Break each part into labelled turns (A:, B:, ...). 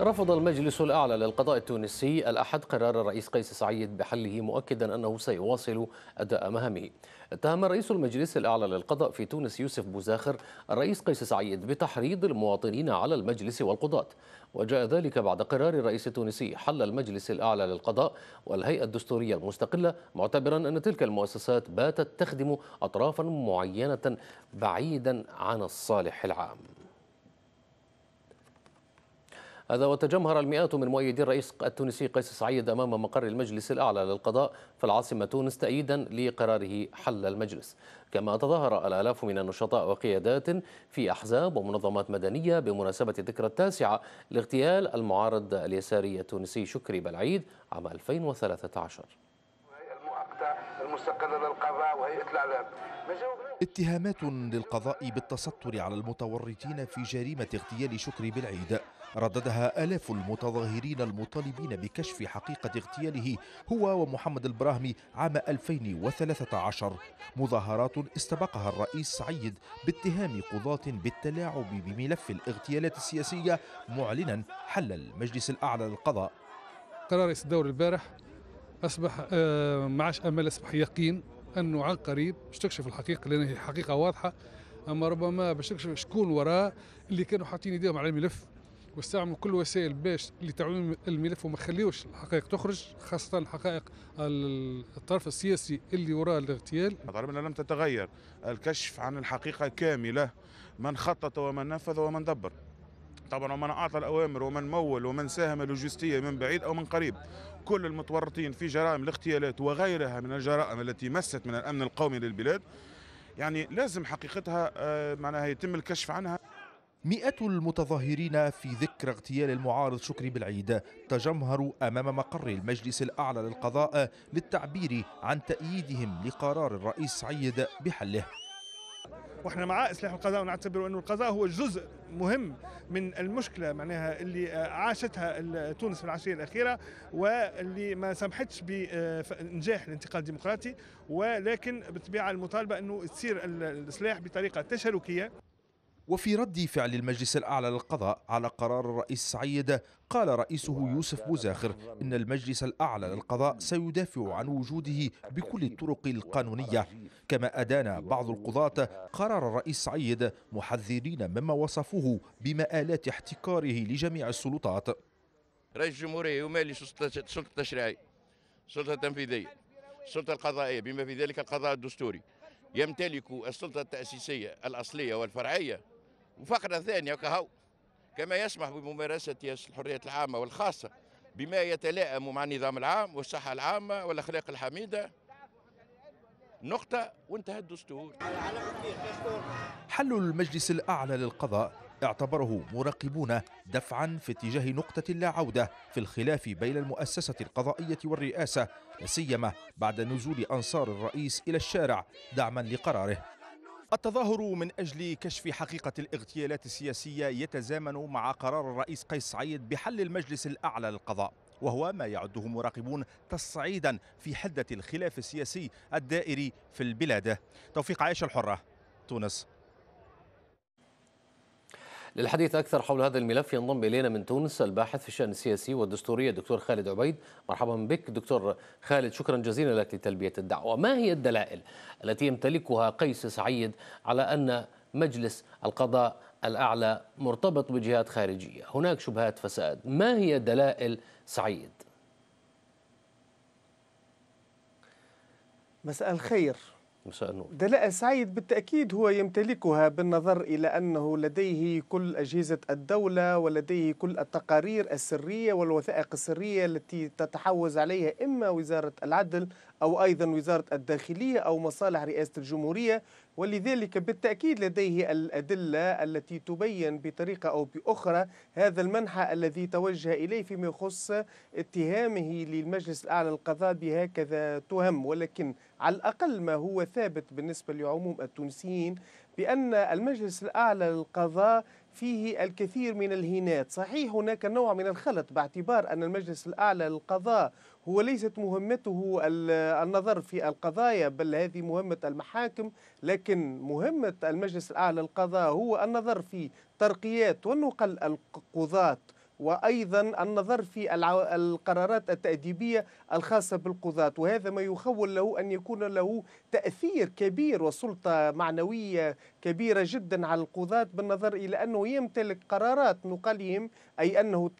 A: رفض المجلس الأعلى للقضاء التونسي الأحد قرار الرئيس قيس سعيد بحله مؤكدا أنه سيواصل أداء مهامه اتهم رئيس المجلس الأعلى للقضاء في تونس يوسف بوزاخر الرئيس قيس سعيد بتحريض المواطنين على المجلس والقضاة وجاء ذلك بعد قرار الرئيس التونسي حل المجلس الأعلى للقضاء والهيئة الدستورية المستقلة معتبرا أن تلك المؤسسات باتت تخدم أطرافا معينة بعيدا عن الصالح العام هذا وتجمهر المئات من مؤيدي الرئيس التونسي قيس سعيد أمام مقر المجلس الأعلى للقضاء في العاصمة تونس تأييدا لقراره حل المجلس كما تظاهر الآلاف من النشطاء وقيادات في أحزاب ومنظمات مدنية بمناسبة الذكرى التاسعة لاغتيال المعارض اليساري التونسي شكري بلعيد عام 2013
B: المؤقتة المستقلة للقضاء وهيئة الإعلام
A: اتهامات
B: للقضاء بالتستر على المتورطين في جريمة اغتيال شكري بالعيد رددها آلاف المتظاهرين المطالبين بكشف حقيقة اغتياله هو ومحمد البراهمي عام 2013 مظاهرات استبقها الرئيس سعيد باتهام قضاة بالتلاعب بملف الاغتيالات السياسية معلنا حل المجلس الأعلى للقضاء قرار رئيس الدولة البارح أصبح
A: آه، معاش أمل أصبح يقين انه عن قريب باش تكشف الحقيقه لان هي حقيقه واضحه اما ربما باش تكشف شكون وراه اللي كانوا حاطين ايديهم على الملف واستعملوا كل وسائل باش لتعويم الملف وما خليوش الحقائق تخرج خاصة حقائق الطرف السياسي اللي وراء الاغتيال ضربنا لم تتغير الكشف عن
B: الحقيقة كاملة من خطط ومن نفذ ومن دبر طبعا ومن اعطى الاوامر ومن مول ومن ساهم لوجستيا من بعيد او من قريب كل المتورطين في جرائم الاغتيالات وغيرها من الجرائم التي مست من الامن القومي للبلاد يعني لازم حقيقتها آه، معناها يتم الكشف عنها مئات المتظاهرين في ذكرى اغتيال المعارض شكري بالعيد تجمهروا امام مقر المجلس الاعلى للقضاء للتعبير عن تأييدهم لقرار الرئيس سعيد بحله واحنا مع اصلاح القضاء ونعتبر انه القضاء هو جزء مهم من المشكله معناها اللي آه، عاشتها تونس في العشريه الاخيره واللي ما سمحتش بنجاح الانتقال الديمقراطي ولكن بالطبيعه المطالبه انه تصير الاصلاح بطريقه تشاركيه وفي رد فعل المجلس الأعلى للقضاء على قرار الرئيس سعيد قال رئيسه يوسف بوزاخر إن المجلس الأعلى للقضاء سيدافع عن وجوده بكل الطرق القانونية كما أدان بعض القضاة قرار الرئيس سعيد محذرين مما وصفوه بمآلات احتكاره لجميع السلطات
A: رئيس الجمهورية يمالي سلطة التشريعية السلطة التنفيذية السلطة القضائية بما في ذلك القضاء الدستوري يمتلك السلطة التأسيسية الأصلية والفرعية وفقرة ثانية كهو كما يسمح بممارسة الحرية العامة والخاصة بما يتلائم مع النظام العام والصحة العامة والأخلاق الحميدة نقطة وانتهى الدستور
B: حل المجلس الأعلى للقضاء اعتبره مراقبون دفعا في اتجاه نقطة لا عودة في الخلاف بين المؤسسة القضائية والرئاسة سيما بعد نزول أنصار الرئيس إلى الشارع دعما لقراره التظاهر من أجل كشف حقيقة الاغتيالات السياسية يتزامن مع قرار الرئيس قيس سعيد بحل المجلس الأعلى للقضاء وهو ما يعده مراقبون تصعيدا في حدة الخلاف السياسي الدائري في البلاد توفيق عائشة الحرة تونس
A: للحديث أكثر حول هذا الملف ينضم إلينا من تونس الباحث في الشأن السياسي والدستوري الدكتور خالد عبيد مرحبا بك دكتور خالد شكرا جزيلا لك لتلبية الدعوة ما هي الدلائل التي يمتلكها قيس سعيد على أن مجلس القضاء الأعلى مرتبط بجهات خارجية هناك شبهات فساد ما هي دلائل سعيد مساء الخير مساء النور دلاء
C: سعيد بالتأكيد هو يمتلكها بالنظر إلى أنه لديه كل أجهزة الدولة ولديه كل التقارير السرية والوثائق السرية التي تتحوز عليها إما وزارة العدل أو أيضا وزارة الداخلية أو مصالح رئاسة الجمهورية ولذلك بالتأكيد لديه الأدلة التي تبين بطريقة أو بأخرى هذا المنحى الذي توجه إليه فيما يخص اتهامه للمجلس الأعلى للقضاء بهكذا تهم ولكن على الأقل ما هو ثابت بالنسبة لعموم التونسيين بأن المجلس الأعلى للقضاء فيه الكثير من الهينات صحيح هناك نوع من الخلط باعتبار أن المجلس الأعلى للقضاء هو ليست مهمته النظر في القضايا بل هذه مهمة المحاكم لكن مهمة المجلس الأعلى للقضاء هو النظر في ترقيات ونقل القضاة وأيضا النظر في القرارات التأديبية الخاصة بالقضاة وهذا ما يخول له أن يكون له تأثير كبير وسلطة معنوية كبيرة جدا على القضاة بالنظر إلى أنه يمتلك قرارات نقلهم أي, أنه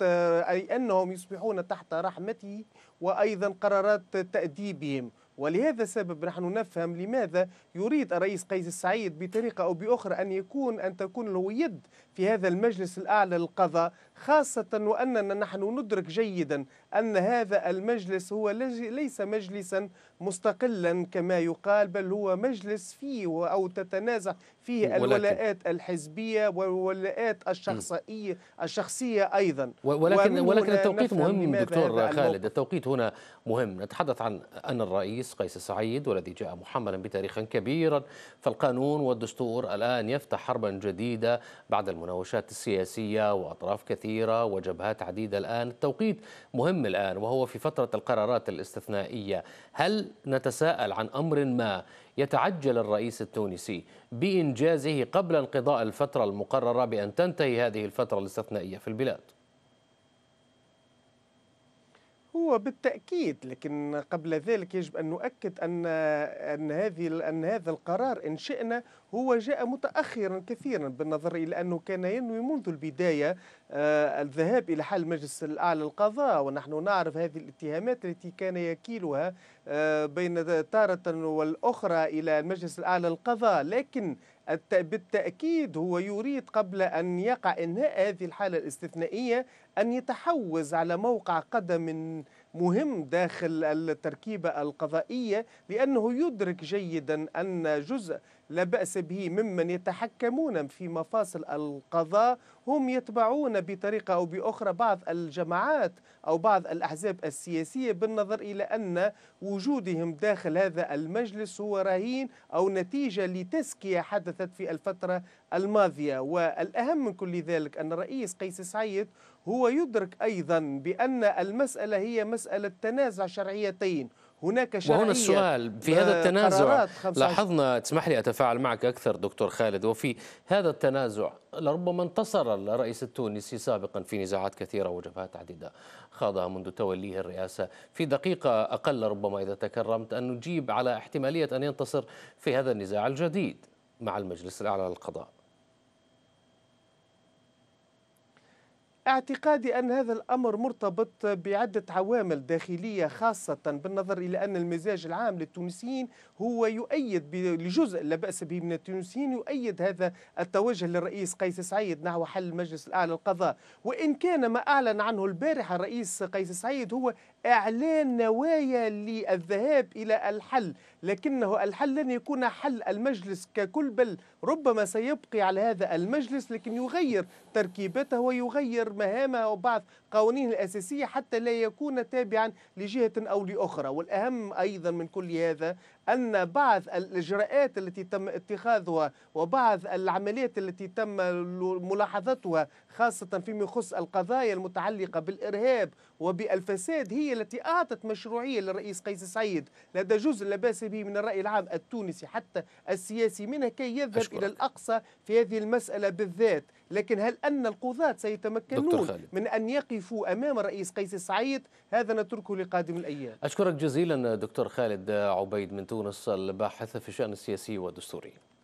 C: أي أنهم يصبحون تحت رحمته وأيضا قرارات تأديبهم ولهذا السبب نحن نفهم لماذا يريد الرئيس قيس السعيد بطريقة أو بأخرى أن يكون أن تكون له يد في هذا المجلس الأعلى للقضاء خاصة وأننا نحن ندرك جيدا أن هذا المجلس هو ليس مجلسا مستقلا كما يقال بل هو مجلس فيه أو تتنازع فيه الولاءات الحزبية والولاءات الشخصية الشخصية أيضا
A: ولكن ولكن التوقيت مهم دكتور خالد التوقيت هنا مهم نتحدث عن أن الرئيس الرئيس قيس سعيد والذي جاء محملا بتاريخ كبيرا فالقانون والدستور الآن يفتح حربا جديدة بعد المناوشات السياسية وأطراف كثيرة وجبهات عديدة الآن التوقيت مهم الآن وهو في فترة القرارات الاستثنائية هل نتساءل عن أمر ما يتعجل الرئيس التونسي بإنجازه قبل انقضاء الفترة المقررة بأن تنتهي هذه الفترة الاستثنائية في البلاد
C: هو بالتأكيد لكن قبل ذلك يجب أن نؤكد أن أن هذه أن هذا القرار إن شئنا هو جاء متأخرا كثيرا بالنظر إلى أنه كان ينوي منذ البداية آه، الذهاب إلى حل مجلس الأعلى القضاء ونحن نعرف هذه الاتهامات التي كان يكيلها آه، بين تارة والأخرى إلى المجلس الأعلى القضاء لكن بالتأكيد هو يريد قبل أن يقع إنهاء هذه الحالة الاستثنائية أن يتحوز على موقع قدم مهم داخل التركيبة القضائية لأنه يدرك جيدا أن جزء لا بأس به ممن يتحكمون في مفاصل القضاء هم يتبعون بطريقة أو بأخرى بعض الجماعات أو بعض الأحزاب السياسية بالنظر إلى أن وجودهم داخل هذا المجلس هو رهين أو نتيجة لتسكية حدثت في الفترة الماضية والأهم من كل ذلك أن الرئيس قيس سعيد هو يدرك أيضا بأن المسألة هي مسألة تنازع شرعيتين هناك شرعية وهنا السؤال في هذا التنازع لاحظنا
A: تسمح لي أتفاعل معك أكثر دكتور خالد وفي هذا التنازع لربما انتصر الرئيس التونسي سابقا في نزاعات كثيرة وجبهات عديدة خاضها منذ توليه الرئاسة في دقيقة أقل ربما إذا تكرمت أن نجيب على احتمالية أن ينتصر في هذا النزاع الجديد مع المجلس الأعلى للقضاء
C: اعتقادي أن هذا الأمر مرتبط بعدة عوامل داخلية خاصة بالنظر إلى أن المزاج العام للتونسيين هو يؤيد لجزء لا بأس به من التونسيين يؤيد هذا التوجه للرئيس قيس سعيد نحو حل المجلس الأعلى للقضاء وإن كان ما أعلن عنه البارحة الرئيس قيس سعيد هو إعلان نوايا للذهاب إلى الحل لكنه الحل لن يكون حل المجلس ككل بل ربما سيبقي على هذا المجلس لكن يغير تركيبته ويغير مهامه وبعض قوانينه الأساسية حتى لا يكون تابعا لجهة أو لأخرى والأهم أيضا من كل هذا أن بعض الإجراءات التي تم اتخاذها وبعض العمليات التي تم ملاحظتها خاصة فيما يخص القضايا المتعلقة بالإرهاب وبالفساد هي التي أعطت مشروعية للرئيس قيس سعيد لدى جزء لا بأس به من الرأي العام التونسي حتى السياسي منها كي يذهب أشكرك. إلى الأقصى في هذه المسألة بالذات لكن هل أن القضاة سيتمكنون من أن يقف يقف أمام الرئيس قيس سعيد هذا نتركه لقادم الأيام
A: أشكرك جزيلا دكتور خالد عبيد من تونس الباحث في الشأن السياسي والدستوري